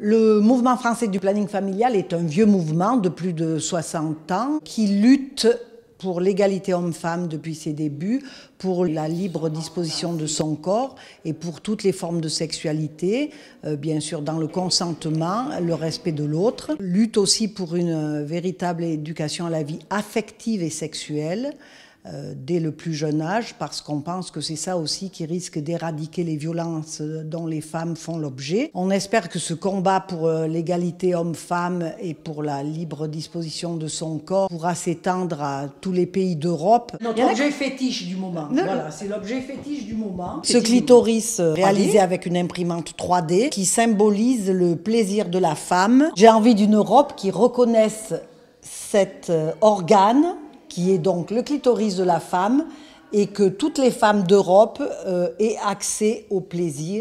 Le mouvement français du planning familial est un vieux mouvement de plus de 60 ans qui lutte pour l'égalité homme-femme depuis ses débuts, pour la libre disposition de son corps et pour toutes les formes de sexualité, euh, bien sûr dans le consentement, le respect de l'autre. Lutte aussi pour une euh, véritable éducation à la vie affective et sexuelle, euh, dès le plus jeune âge, parce qu'on pense que c'est ça aussi qui risque d'éradiquer les violences dont les femmes font l'objet. On espère que ce combat pour euh, l'égalité homme-femme et pour la libre disposition de son corps pourra s'étendre à tous les pays d'Europe. Notre objet fétiche du moment. c'est l'objet fétiche du moment. Ce clitoris euh, réalisé avec une imprimante 3D qui symbolise le plaisir de la femme. J'ai envie d'une Europe qui reconnaisse cet organe qui est donc le clitoris de la femme, et que toutes les femmes d'Europe euh, aient accès au plaisir.